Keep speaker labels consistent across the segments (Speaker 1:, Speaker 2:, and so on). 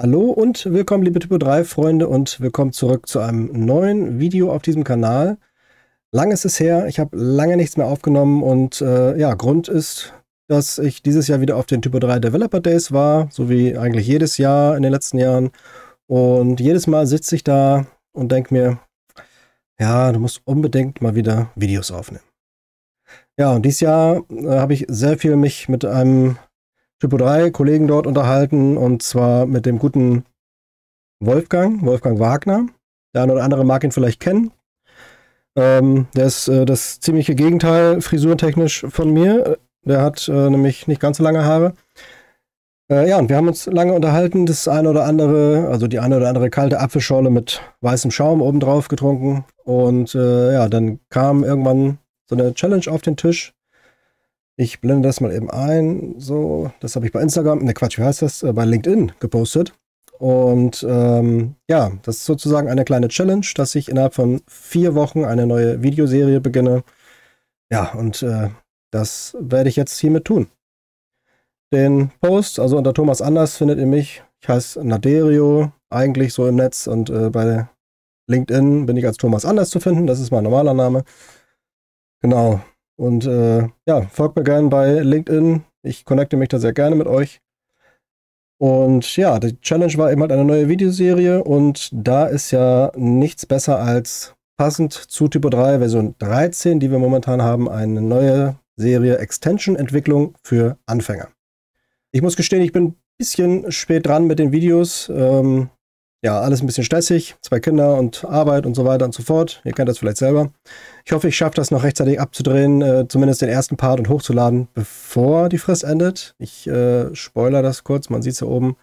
Speaker 1: Hallo und willkommen liebe Typo 3 Freunde und willkommen zurück zu einem neuen Video auf diesem Kanal. Lang ist es her, ich habe lange nichts mehr aufgenommen und äh, ja, Grund ist, dass ich dieses Jahr wieder auf den Typo 3 Developer Days war, so wie eigentlich jedes Jahr in den letzten Jahren. Und jedes Mal sitze ich da und denke mir, ja, du musst unbedingt mal wieder Videos aufnehmen. Ja, und dieses Jahr äh, habe ich sehr viel mich mit einem Typo 3 Kollegen dort unterhalten und zwar mit dem guten Wolfgang, Wolfgang Wagner. Der eine oder andere mag ihn vielleicht kennen. Ähm, der ist äh, das ziemliche Gegenteil frisurtechnisch von mir. Der hat äh, nämlich nicht ganz so lange Haare. Äh, ja, und wir haben uns lange unterhalten, das eine oder andere, also die eine oder andere kalte Apfelschorle mit weißem Schaum obendrauf getrunken. Und äh, ja, dann kam irgendwann so eine Challenge auf den Tisch, ich blende das mal eben ein. So, das habe ich bei Instagram, ne Quatsch, wie heißt das? Äh, bei LinkedIn gepostet. Und ähm, ja, das ist sozusagen eine kleine Challenge, dass ich innerhalb von vier Wochen eine neue Videoserie beginne. Ja, und äh, das werde ich jetzt hiermit tun. Den Post, also unter Thomas Anders findet ihr mich. Ich heiße Naderio, eigentlich so im Netz und äh, bei LinkedIn bin ich als Thomas Anders zu finden. Das ist mein normaler Name. Genau, und äh, ja, folgt mir gerne bei LinkedIn. Ich connecte mich da sehr gerne mit euch. Und ja, die Challenge war eben halt eine neue Videoserie und da ist ja nichts besser als passend zu Typo 3 Version 13, die wir momentan haben, eine neue Serie Extension Entwicklung für Anfänger. Ich muss gestehen, ich bin ein bisschen spät dran mit den Videos. Ähm, ja, alles ein bisschen stressig, zwei Kinder und Arbeit und so weiter und so fort. Ihr kennt das vielleicht selber. Ich hoffe, ich schaffe das noch rechtzeitig abzudrehen, äh, zumindest den ersten Part und hochzuladen, bevor die Frist endet. Ich äh, spoiler das kurz, man sieht es hier oben.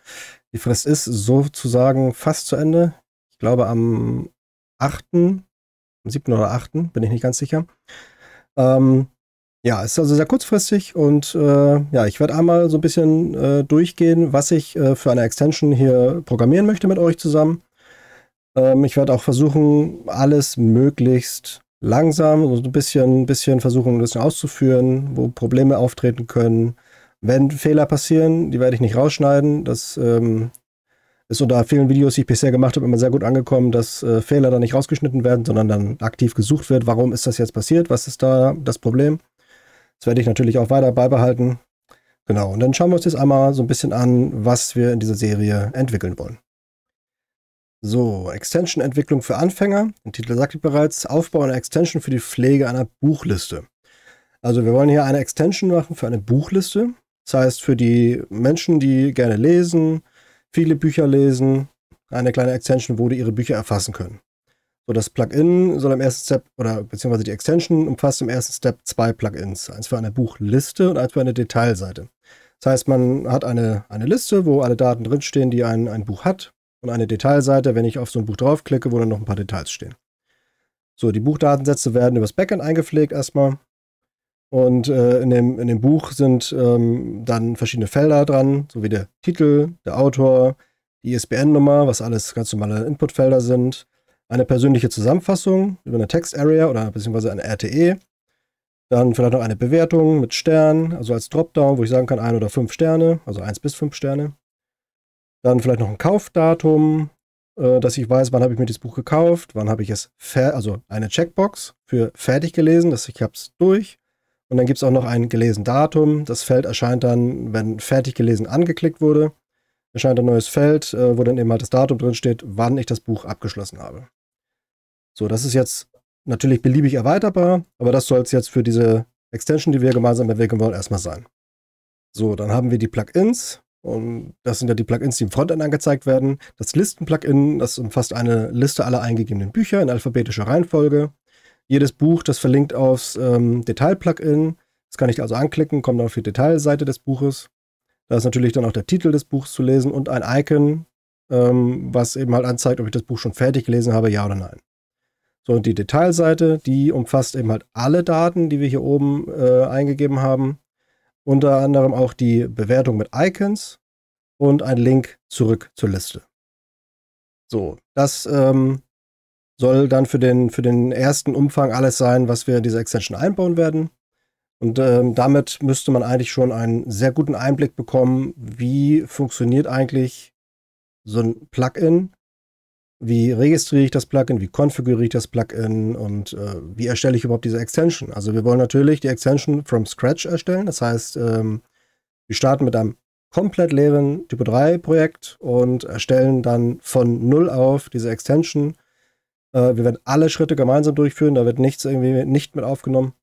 Speaker 1: Die Frist ist sozusagen fast zu Ende. Ich glaube am 8., am 7. oder 8., bin ich nicht ganz sicher. Ähm, ja, ist also sehr kurzfristig und äh, ja, ich werde einmal so ein bisschen äh, durchgehen, was ich äh, für eine Extension hier programmieren möchte mit euch zusammen. Ähm, ich werde auch versuchen, alles möglichst langsam so ein bisschen, ein bisschen versuchen, ein bisschen auszuführen, wo Probleme auftreten können. Wenn Fehler passieren, die werde ich nicht rausschneiden. Das ähm, ist unter vielen Videos, die ich bisher gemacht habe, immer sehr gut angekommen, dass äh, Fehler dann nicht rausgeschnitten werden, sondern dann aktiv gesucht wird. Warum ist das jetzt passiert? Was ist da das Problem? Das werde ich natürlich auch weiter beibehalten. Genau, und dann schauen wir uns jetzt einmal so ein bisschen an, was wir in dieser Serie entwickeln wollen. So, Extension-Entwicklung für Anfänger. Der Titel sagt bereits, Aufbau einer Extension für die Pflege einer Buchliste. Also wir wollen hier eine Extension machen für eine Buchliste. Das heißt, für die Menschen, die gerne lesen, viele Bücher lesen, eine kleine Extension, wo die ihre Bücher erfassen können. So, das Plugin soll im ersten Step, oder beziehungsweise die Extension umfasst im ersten Step zwei Plugins. Eins für eine Buchliste und eins für eine Detailseite. Das heißt, man hat eine, eine Liste, wo alle Daten drinstehen, die ein, ein Buch hat und eine Detailseite, wenn ich auf so ein Buch draufklicke, wo dann noch ein paar Details stehen. So, die Buchdatensätze werden übers Backend eingepflegt erstmal. Und äh, in, dem, in dem Buch sind ähm, dann verschiedene Felder dran, so wie der Titel, der Autor, die ISBN-Nummer, was alles ganz normale Inputfelder sind, eine persönliche Zusammenfassung über eine Text-Area oder beziehungsweise eine RTE, dann vielleicht noch eine Bewertung mit Sternen, also als Dropdown, wo ich sagen kann, ein oder fünf Sterne, also eins bis fünf Sterne. Dann vielleicht noch ein Kaufdatum, äh, dass ich weiß, wann habe ich mir das Buch gekauft, wann habe ich es, also eine Checkbox für fertig gelesen, dass ich habe es durch. Und dann gibt es auch noch ein gelesen Datum. Das Feld erscheint dann, wenn fertig gelesen angeklickt wurde, erscheint ein neues Feld, äh, wo dann eben halt das Datum drin steht, wann ich das Buch abgeschlossen habe. So, das ist jetzt natürlich beliebig erweiterbar, aber das soll es jetzt für diese Extension, die wir gemeinsam entwickeln wollen, erstmal sein. So, dann haben wir die Plugins. Und das sind ja die Plugins, die im Frontend angezeigt werden. Das Listen-Plugin, das umfasst eine Liste aller eingegebenen Bücher in alphabetischer Reihenfolge. Jedes Buch, das verlinkt aufs ähm, Detail-Plugin. Das kann ich also anklicken, kommt dann auf die Detailseite des Buches. Da ist natürlich dann auch der Titel des Buchs zu lesen und ein Icon, ähm, was eben halt anzeigt, ob ich das Buch schon fertig gelesen habe, ja oder nein. So, und die Detailseite, die umfasst eben halt alle Daten, die wir hier oben äh, eingegeben haben unter anderem auch die Bewertung mit Icons und ein Link zurück zur Liste. So, das ähm, soll dann für den, für den ersten Umfang alles sein, was wir in diese Extension einbauen werden. Und ähm, damit müsste man eigentlich schon einen sehr guten Einblick bekommen, wie funktioniert eigentlich so ein Plugin wie registriere ich das Plugin, wie konfiguriere ich das Plugin und äh, wie erstelle ich überhaupt diese Extension. Also wir wollen natürlich die Extension from scratch erstellen. Das heißt, ähm, wir starten mit einem komplett leeren Typo 3 Projekt und erstellen dann von null auf diese Extension. Äh, wir werden alle Schritte gemeinsam durchführen, da wird nichts irgendwie nicht mit aufgenommen.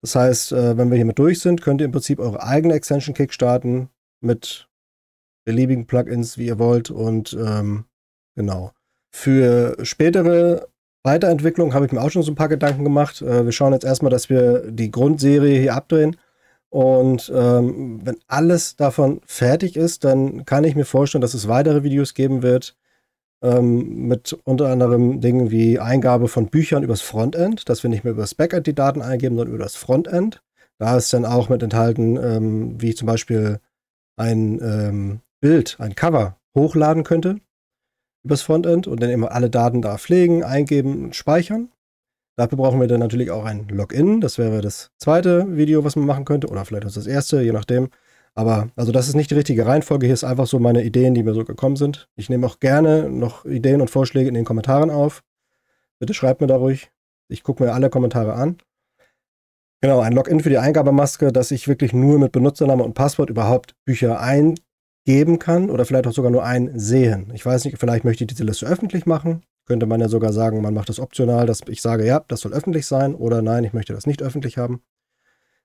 Speaker 1: Das heißt, äh, wenn wir hiermit durch sind, könnt ihr im Prinzip eure eigene Extension Kick starten mit beliebigen Plugins, wie ihr wollt und ähm, genau. Für spätere Weiterentwicklung habe ich mir auch schon so ein paar Gedanken gemacht. Äh, wir schauen jetzt erstmal, dass wir die Grundserie hier abdrehen. Und ähm, wenn alles davon fertig ist, dann kann ich mir vorstellen, dass es weitere Videos geben wird ähm, mit unter anderem Dingen wie Eingabe von Büchern übers Frontend, dass wir nicht mehr übers Backend die Daten eingeben, sondern über das Frontend. Da ist dann auch mit enthalten, ähm, wie ich zum Beispiel ein ähm, Bild, ein Cover hochladen könnte übers Frontend und dann immer alle Daten da pflegen, eingeben und speichern. Dafür brauchen wir dann natürlich auch ein Login. Das wäre das zweite Video, was man machen könnte. Oder vielleicht auch das erste, je nachdem. Aber also das ist nicht die richtige Reihenfolge. Hier ist einfach so meine Ideen, die mir so gekommen sind. Ich nehme auch gerne noch Ideen und Vorschläge in den Kommentaren auf. Bitte schreibt mir da ruhig. Ich gucke mir alle Kommentare an. Genau, ein Login für die Eingabemaske, dass ich wirklich nur mit Benutzername und Passwort überhaupt Bücher ein geben kann oder vielleicht auch sogar nur ein sehen. Ich weiß nicht, vielleicht möchte ich diese Liste öffentlich machen. Könnte man ja sogar sagen, man macht das optional, dass ich sage, ja, das soll öffentlich sein oder nein, ich möchte das nicht öffentlich haben.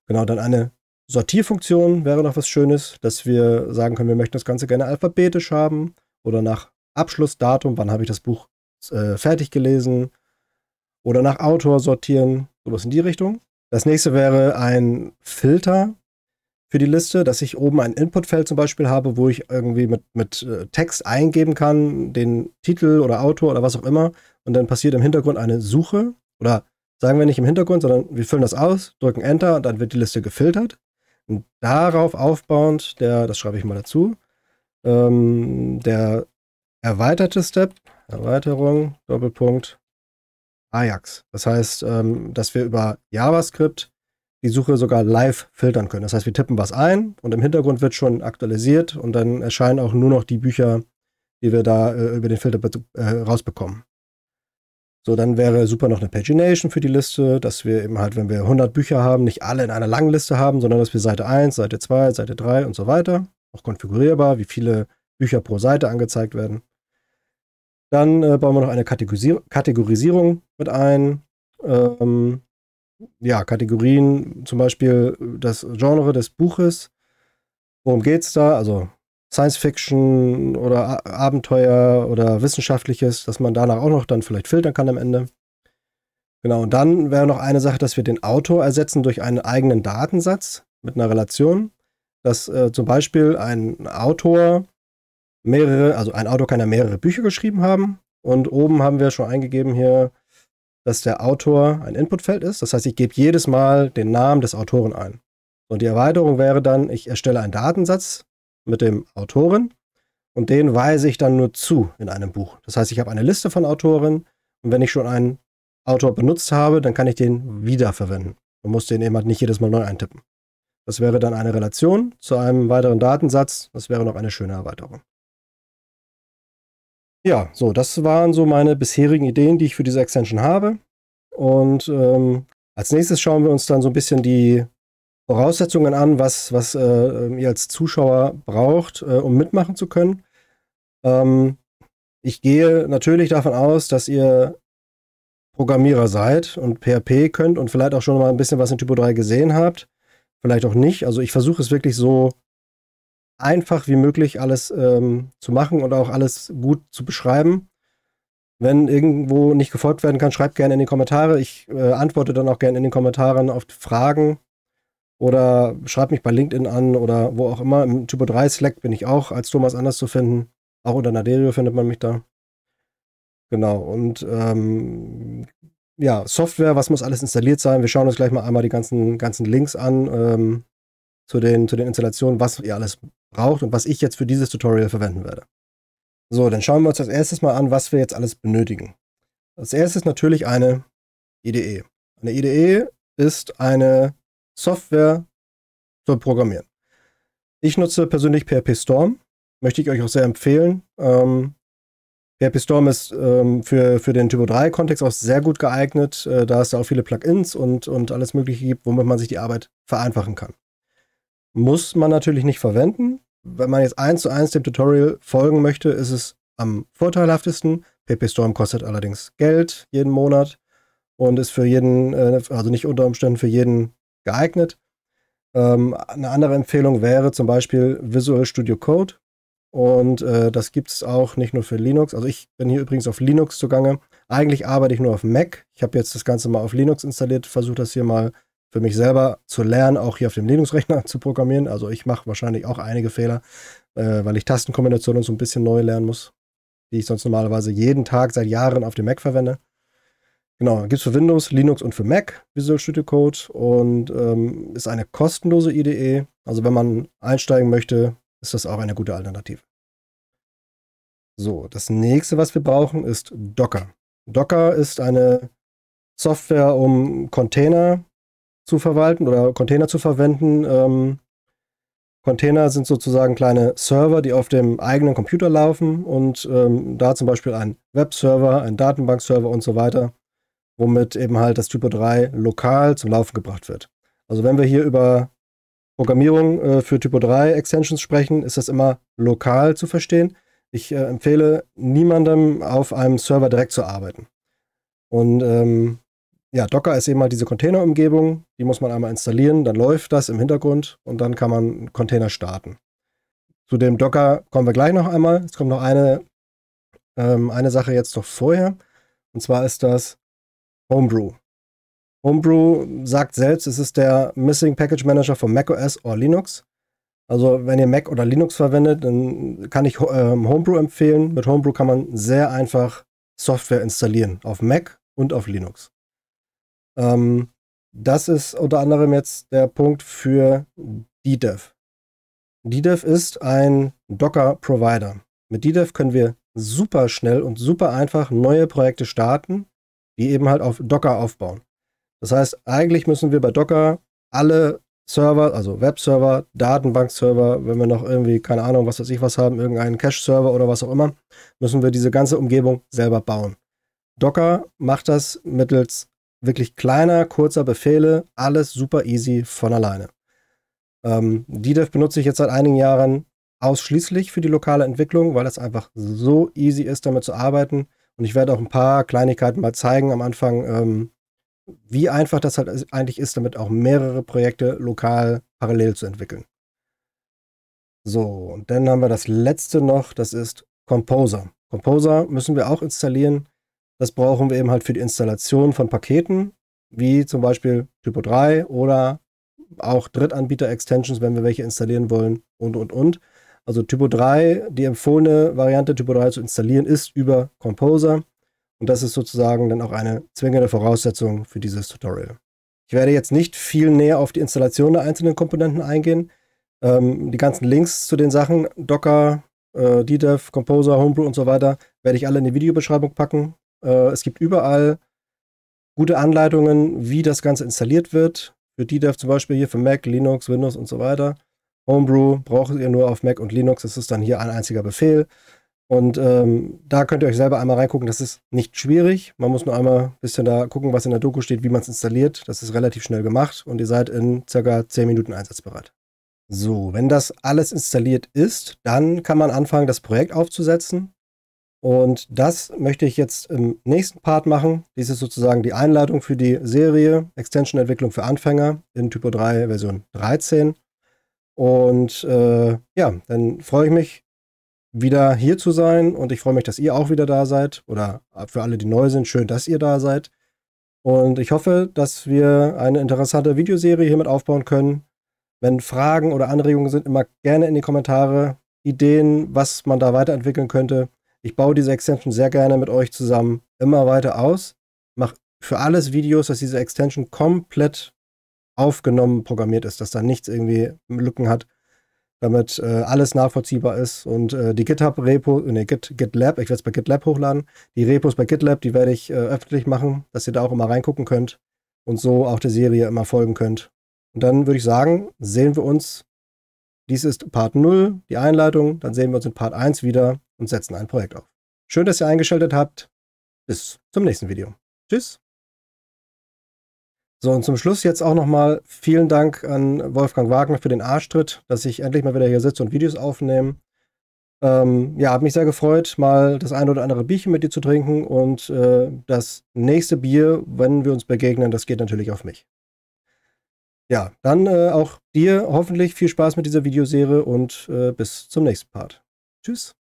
Speaker 1: Genau, dann eine Sortierfunktion wäre noch was Schönes, dass wir sagen können, wir möchten das Ganze gerne alphabetisch haben oder nach Abschlussdatum, wann habe ich das Buch äh, fertig gelesen oder nach Autor sortieren, sowas in die Richtung. Das nächste wäre ein Filter, für die Liste, dass ich oben ein Inputfeld zum Beispiel habe, wo ich irgendwie mit, mit äh, Text eingeben kann, den Titel oder Autor oder was auch immer. Und dann passiert im Hintergrund eine Suche oder sagen wir nicht im Hintergrund, sondern wir füllen das aus, drücken Enter und dann wird die Liste gefiltert. Und darauf aufbauend, der, das schreibe ich mal dazu, ähm, der erweiterte Step, Erweiterung, Doppelpunkt, Ajax. Das heißt, ähm, dass wir über JavaScript die Suche sogar live filtern können. Das heißt, wir tippen was ein und im Hintergrund wird schon aktualisiert und dann erscheinen auch nur noch die Bücher, die wir da äh, über den Filter äh, rausbekommen. So, dann wäre super noch eine Pagination für die Liste, dass wir eben halt, wenn wir 100 Bücher haben, nicht alle in einer langen Liste haben, sondern dass wir Seite 1, Seite 2, Seite 3 und so weiter, auch konfigurierbar, wie viele Bücher pro Seite angezeigt werden. Dann äh, bauen wir noch eine Kategorisierung mit ein. Ähm, ja, Kategorien, zum Beispiel das Genre des Buches, worum geht es da, also Science Fiction oder Abenteuer oder Wissenschaftliches, dass man danach auch noch dann vielleicht filtern kann am Ende. Genau, und dann wäre noch eine Sache, dass wir den Autor ersetzen durch einen eigenen Datensatz mit einer Relation, dass äh, zum Beispiel ein Autor mehrere, also ein Autor kann ja mehrere Bücher geschrieben haben und oben haben wir schon eingegeben hier dass der Autor ein Inputfeld ist. Das heißt, ich gebe jedes Mal den Namen des Autoren ein. Und die Erweiterung wäre dann, ich erstelle einen Datensatz mit dem Autoren und den weise ich dann nur zu in einem Buch. Das heißt, ich habe eine Liste von Autoren und wenn ich schon einen Autor benutzt habe, dann kann ich den wiederverwenden und muss den eben halt nicht jedes Mal neu eintippen. Das wäre dann eine Relation zu einem weiteren Datensatz. Das wäre noch eine schöne Erweiterung. Ja, so, das waren so meine bisherigen Ideen, die ich für diese Extension habe. Und ähm, als nächstes schauen wir uns dann so ein bisschen die Voraussetzungen an, was, was äh, ähm, ihr als Zuschauer braucht, äh, um mitmachen zu können. Ähm, ich gehe natürlich davon aus, dass ihr Programmierer seid und PHP könnt und vielleicht auch schon mal ein bisschen was in Typo 3 gesehen habt. Vielleicht auch nicht. Also ich versuche es wirklich so einfach wie möglich alles ähm, zu machen und auch alles gut zu beschreiben. Wenn irgendwo nicht gefolgt werden kann, schreibt gerne in die Kommentare. Ich äh, antworte dann auch gerne in den Kommentaren auf Fragen oder schreibt mich bei LinkedIn an oder wo auch immer. Im Typo 3 Slack bin ich auch als Thomas Anders zu finden. Auch unter Naderio findet man mich da. Genau, und ähm, ja, Software, was muss alles installiert sein? Wir schauen uns gleich mal einmal die ganzen, ganzen Links an ähm, zu, den, zu den Installationen, was ihr alles braucht und was ich jetzt für dieses Tutorial verwenden werde. So, dann schauen wir uns als erstes mal an, was wir jetzt alles benötigen. Als erstes natürlich eine IDE. Eine IDE ist eine Software zum Programmieren. Ich nutze persönlich PHP Storm, möchte ich euch auch sehr empfehlen. Ähm, PHP Storm ist ähm, für, für den Typo 3-Kontext auch sehr gut geeignet, äh, da es da auch viele Plugins und, und alles Mögliche gibt, womit man sich die Arbeit vereinfachen kann. Muss man natürlich nicht verwenden. Wenn man jetzt eins zu eins dem Tutorial folgen möchte, ist es am vorteilhaftesten. PP Storm kostet allerdings Geld jeden Monat und ist für jeden, äh, also nicht unter Umständen für jeden geeignet. Ähm, eine andere Empfehlung wäre zum Beispiel Visual Studio Code. Und äh, das gibt es auch nicht nur für Linux. Also ich bin hier übrigens auf Linux zugange. Eigentlich arbeite ich nur auf Mac. Ich habe jetzt das Ganze mal auf Linux installiert, versuche das hier mal für mich selber zu lernen, auch hier auf dem Linux-Rechner zu programmieren. Also ich mache wahrscheinlich auch einige Fehler, äh, weil ich Tastenkombinationen so ein bisschen neu lernen muss, die ich sonst normalerweise jeden Tag seit Jahren auf dem Mac verwende. Genau, gibt es für Windows, Linux und für Mac Visual Studio Code und ähm, ist eine kostenlose IDE. Also wenn man einsteigen möchte, ist das auch eine gute Alternative. So, das nächste, was wir brauchen, ist Docker. Docker ist eine Software, um Container zu verwalten oder Container zu verwenden. Ähm, Container sind sozusagen kleine Server, die auf dem eigenen Computer laufen und ähm, da zum Beispiel ein Webserver, ein Datenbankserver und so weiter, womit eben halt das Typo 3 lokal zum Laufen gebracht wird. Also wenn wir hier über Programmierung äh, für Typo 3 Extensions sprechen, ist das immer lokal zu verstehen. Ich äh, empfehle niemandem auf einem Server direkt zu arbeiten. Und ähm, ja, Docker ist eben mal diese Containerumgebung, die muss man einmal installieren, dann läuft das im Hintergrund und dann kann man Container starten. Zu dem Docker kommen wir gleich noch einmal. Es kommt noch eine, ähm, eine Sache jetzt noch vorher. Und zwar ist das Homebrew. Homebrew sagt selbst, es ist der Missing Package Manager von macOS oder Linux. Also wenn ihr Mac oder Linux verwendet, dann kann ich ähm, Homebrew empfehlen. Mit Homebrew kann man sehr einfach Software installieren auf Mac und auf Linux. Ähm, das ist unter anderem jetzt der Punkt für DDEV. DDEV ist ein Docker-Provider. Mit DDEV können wir super schnell und super einfach neue Projekte starten, die eben halt auf Docker aufbauen. Das heißt, eigentlich müssen wir bei Docker alle Server, also Webserver, Datenbankserver, wenn wir noch irgendwie, keine Ahnung, was weiß ich was haben, irgendeinen Cache-Server oder was auch immer, müssen wir diese ganze Umgebung selber bauen. Docker macht das mittels wirklich kleiner, kurzer Befehle, alles super easy von alleine. Ähm, DDEV benutze ich jetzt seit einigen Jahren ausschließlich für die lokale Entwicklung, weil es einfach so easy ist, damit zu arbeiten. Und ich werde auch ein paar Kleinigkeiten mal zeigen am Anfang, ähm, wie einfach das halt eigentlich ist, damit auch mehrere Projekte lokal parallel zu entwickeln. So, und dann haben wir das letzte noch, das ist Composer. Composer müssen wir auch installieren. Das brauchen wir eben halt für die Installation von Paketen, wie zum Beispiel Typo 3 oder auch Drittanbieter-Extensions, wenn wir welche installieren wollen und, und, und. Also Typo 3, die empfohlene Variante Typo 3 zu installieren, ist über Composer. Und das ist sozusagen dann auch eine zwingende Voraussetzung für dieses Tutorial. Ich werde jetzt nicht viel näher auf die Installation der einzelnen Komponenten eingehen. Ähm, die ganzen Links zu den Sachen, Docker, äh, DDEV, Composer, Homebrew und so weiter, werde ich alle in die Videobeschreibung packen. Äh, es gibt überall gute Anleitungen, wie das Ganze installiert wird. Für DDEV zum Beispiel hier für Mac, Linux, Windows und so weiter. Homebrew braucht ihr nur auf Mac und Linux. Das ist dann hier ein einziger Befehl. Und ähm, da könnt ihr euch selber einmal reingucken. Das ist nicht schwierig. Man muss nur einmal ein bisschen da gucken, was in der Doku steht, wie man es installiert. Das ist relativ schnell gemacht und ihr seid in circa 10 Minuten einsatzbereit. So, wenn das alles installiert ist, dann kann man anfangen, das Projekt aufzusetzen. Und das möchte ich jetzt im nächsten Part machen. Dies ist sozusagen die Einleitung für die Serie Extension-Entwicklung für Anfänger in Typo 3 Version 13. Und äh, ja, dann freue ich mich, wieder hier zu sein und ich freue mich, dass ihr auch wieder da seid. Oder für alle, die neu sind, schön, dass ihr da seid. Und ich hoffe, dass wir eine interessante Videoserie hiermit aufbauen können. Wenn Fragen oder Anregungen sind, immer gerne in die Kommentare. Ideen, was man da weiterentwickeln könnte. Ich baue diese Extension sehr gerne mit euch zusammen immer weiter aus. Mache für alles Videos, dass diese Extension komplett aufgenommen programmiert ist, dass da nichts irgendwie Lücken hat, damit äh, alles nachvollziehbar ist. Und äh, die GitHub-Repo, nee, Git, GitLab, ich werde es bei GitLab hochladen. Die Repos bei GitLab, die werde ich äh, öffentlich machen, dass ihr da auch immer reingucken könnt und so auch der Serie immer folgen könnt. Und dann würde ich sagen, sehen wir uns dies ist Part 0, die Einleitung. Dann sehen wir uns in Part 1 wieder und setzen ein Projekt auf. Schön, dass ihr eingeschaltet habt. Bis zum nächsten Video. Tschüss. So, und zum Schluss jetzt auch nochmal vielen Dank an Wolfgang Wagner für den Arschtritt, dass ich endlich mal wieder hier sitze und Videos aufnehme. Ähm, ja, hat mich sehr gefreut, mal das ein oder andere Bierchen mit dir zu trinken und äh, das nächste Bier, wenn wir uns begegnen, das geht natürlich auf mich ja, dann äh, auch dir hoffentlich viel Spaß mit dieser Videoserie und äh, bis zum nächsten Part. Tschüss.